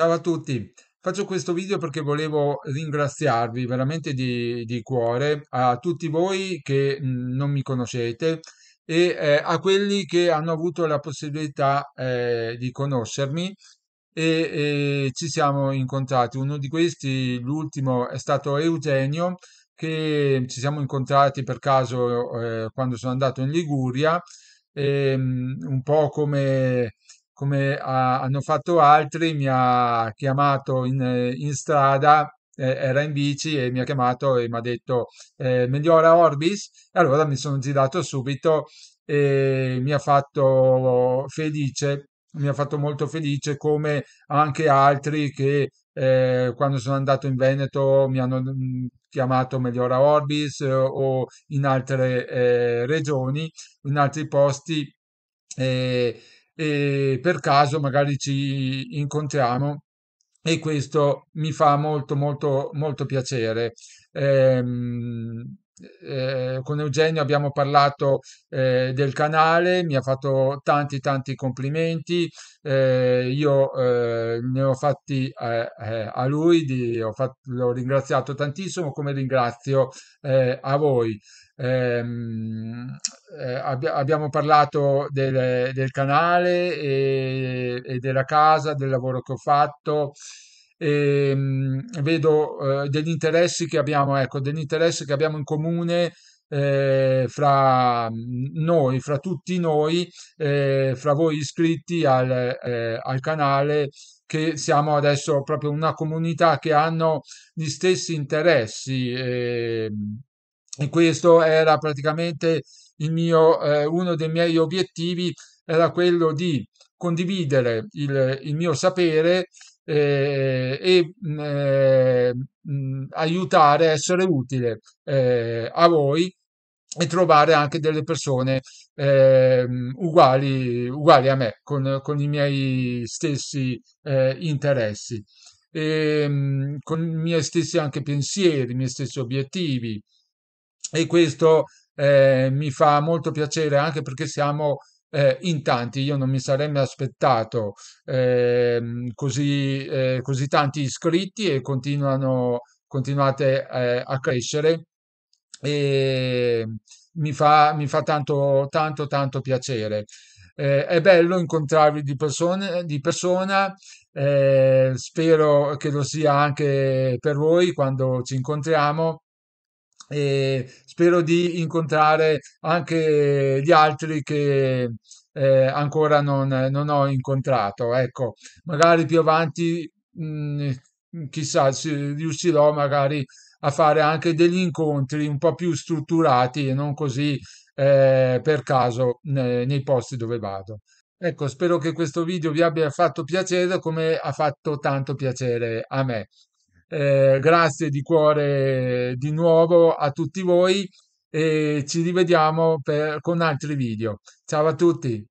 Ciao a tutti, faccio questo video perché volevo ringraziarvi veramente di, di cuore a tutti voi che non mi conoscete e eh, a quelli che hanno avuto la possibilità eh, di conoscermi e, e ci siamo incontrati. Uno di questi, l'ultimo, è stato Eugenio che ci siamo incontrati per caso eh, quando sono andato in Liguria, ehm, un po' come come ha, hanno fatto altri, mi ha chiamato in, in strada era in bici e mi ha chiamato e mi ha detto eh, migliora Orbis e allora mi sono girato subito e mi ha fatto felice mi ha fatto molto felice come anche altri che eh, quando sono andato in Veneto mi hanno mm, chiamato Migliora Orbis eh, o in altre eh, regioni in altri posti e per caso magari ci incontriamo e questo mi fa molto molto molto piacere. Ehm, eh, con Eugenio abbiamo parlato eh, del canale, mi ha fatto tanti tanti complimenti, eh, io eh, ne ho fatti eh, eh, a lui, di, ho fatto, l'ho ringraziato tantissimo come ringrazio a voi ehm, eh, abbi- abbiamo parlato del, del canale e, e, della casa, del lavoro che ho fatto. E, ehm, vedo eh, degli interessi che abbiamo, ecco, degli interessi che abbiamo in comune eh, fra noi, fra tutti noi, eh, fra voi iscritti al, eh, al, canale, che siamo adesso proprio una comunità che hanno gli stessi interessi ehm, e questo era praticamente mio, eh, uno dei miei obiettivi, era quello di condividere il, il mio sapere eh, e mm, eh, mm, aiutare essere utile eh, a voi e trovare anche delle persone ehm, uguali, uguali, a me, con, con i miei stessi eh, interessi, e, ehm, con i miei stessi anche pensieri, i miei stessi obiettivi e questo eh, mi fa molto piacere anche perché siamo eh, in tanti, io non mi sarei mai aspettato ehm, eh, così, così tanti iscritti e continuano, continuate eh, a crescere e mi fa, mi fa tanto, tanto, tanto piacere. Eh, è bello incontrarvi di, persone, di persona, eh, spero che lo sia anche per voi quando ci incontriamo e spero di incontrare anche gli altri che eh, ancora non, non, ho incontrato. Ecco, magari più avanti, mh, mm, chissà, riuscirò magari a fare anche degli incontri un po' più strutturati e non così eh, per caso ne, nei posti dove vado. Ecco, spero che questo video vi abbia fatto piacere come ha fatto tanto piacere a me. Eh, grazie di cuore di nuovo a tutti voi e ci rivediamo per, con altri video. Ciao a tutti!